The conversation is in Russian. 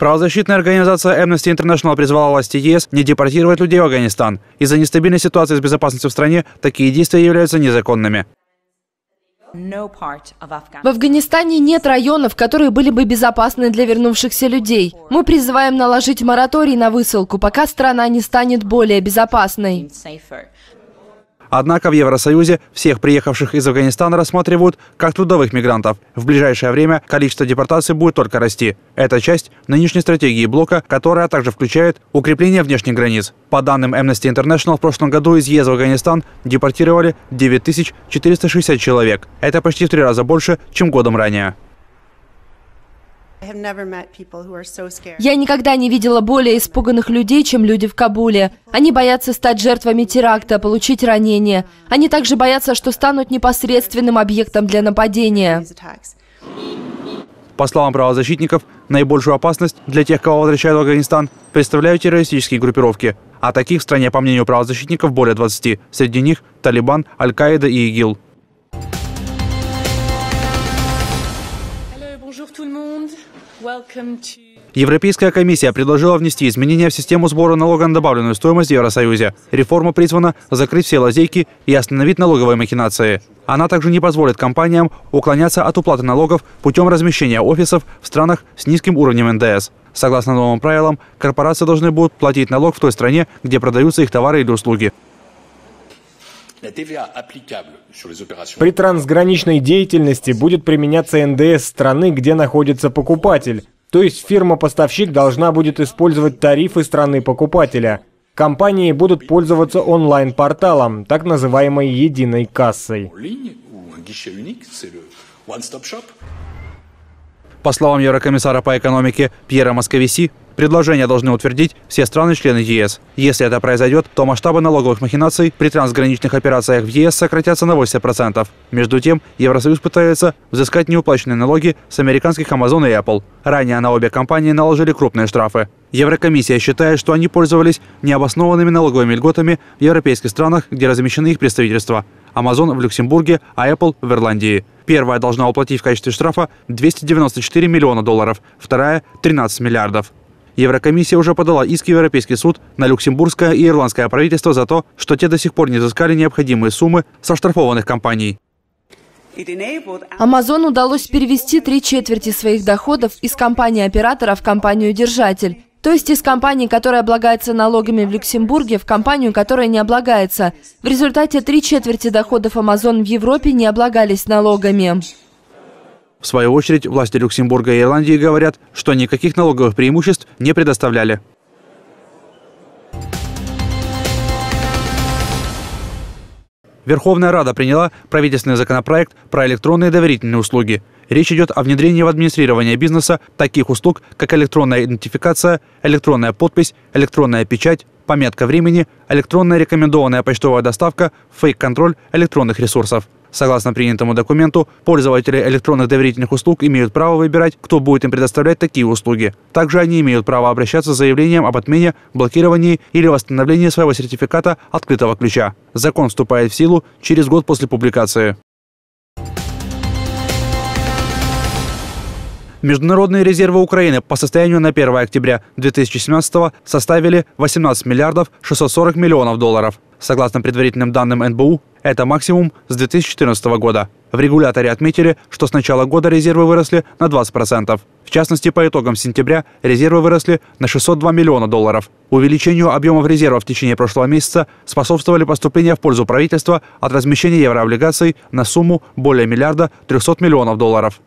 Правозащитная организация Amnesty International призвала власти ЕС не депортировать людей в Афганистан. Из-за нестабильной ситуации с безопасностью в стране такие действия являются незаконными. В Афганистане нет районов, которые были бы безопасны для вернувшихся людей. Мы призываем наложить мораторий на высылку, пока страна не станет более безопасной. Однако в Евросоюзе всех приехавших из Афганистана рассматривают как трудовых мигрантов. В ближайшее время количество депортаций будет только расти. Это часть нынешней стратегии блока, которая также включает укрепление внешних границ. По данным Amnesty International, в прошлом году из ЕС в Афганистан депортировали 9460 человек. Это почти в три раза больше, чем годом ранее. Я никогда не видела более испуганных людей, чем люди в Кабуле. Они боятся стать жертвами теракта, получить ранения. Они также боятся, что станут непосредственным объектом для нападения. По словам правозащитников, наибольшую опасность для тех, кого возвращают в Афганистан, представляют террористические группировки. А таких в стране, по мнению правозащитников, более 20. Среди них Талибан, Аль-Каида и ИГИЛ. Европейская комиссия предложила внести изменения в систему сбора налога на добавленную стоимость в Евросоюзе. Реформа призвана закрыть все лазейки и остановить налоговые махинации. Она также не позволит компаниям уклоняться от уплаты налогов путем размещения офисов в странах с низким уровнем НДС. Согласно новым правилам, корпорации должны будут платить налог в той стране, где продаются их товары или услуги. При трансграничной деятельности будет применяться НДС страны, где находится покупатель. То есть фирма-поставщик должна будет использовать тарифы страны покупателя. Компании будут пользоваться онлайн-порталом, так называемой единой кассой. По словам Еврокомиссара по экономике Пьера Московиси, Предложение должны утвердить все страны-члены ЕС. Если это произойдет, то масштабы налоговых махинаций при трансграничных операциях в ЕС сократятся на 8%. Между тем, Евросоюз пытается взыскать неуплаченные налоги с американских Amazon и Apple. Ранее на обе компании наложили крупные штрафы. Еврокомиссия считает, что они пользовались необоснованными налоговыми льготами в европейских странах, где размещены их представительства. Amazon в Люксембурге, а Apple в Ирландии. Первая должна уплатить в качестве штрафа 294 миллиона долларов, вторая – 13 миллиардов. Еврокомиссия уже подала иск в Европейский суд на люксембургское и ирландское правительство за то, что те до сих пор не взыскали необходимые суммы со штрафованных компаний. Amazon удалось перевести три четверти своих доходов из компании-оператора в компанию-держатель. То есть из компании, которая облагается налогами в Люксембурге, в компанию, которая не облагается. В результате три четверти доходов Amazon в Европе не облагались налогами. В свою очередь, власти Люксембурга и Ирландии говорят, что никаких налоговых преимуществ не предоставляли. Верховная Рада приняла правительственный законопроект про электронные доверительные услуги. Речь идет о внедрении в администрирование бизнеса таких услуг, как электронная идентификация, электронная подпись, электронная печать, пометка времени, электронная рекомендованная почтовая доставка, фейк-контроль электронных ресурсов. Согласно принятому документу, пользователи электронных доверительных услуг имеют право выбирать, кто будет им предоставлять такие услуги. Также они имеют право обращаться с заявлением об отмене, блокировании или восстановлении своего сертификата открытого ключа. Закон вступает в силу через год после публикации. Международные резервы Украины по состоянию на 1 октября 2017 составили 18 миллиардов 640 миллионов долларов. Согласно предварительным данным НБУ, это максимум с 2014 года. В регуляторе отметили, что с начала года резервы выросли на 20%. В частности, по итогам сентября резервы выросли на 602 миллиона долларов. Увеличению объемов резервов в течение прошлого месяца способствовали поступления в пользу правительства от размещения еврооблигаций на сумму более миллиарда 300 миллионов долларов.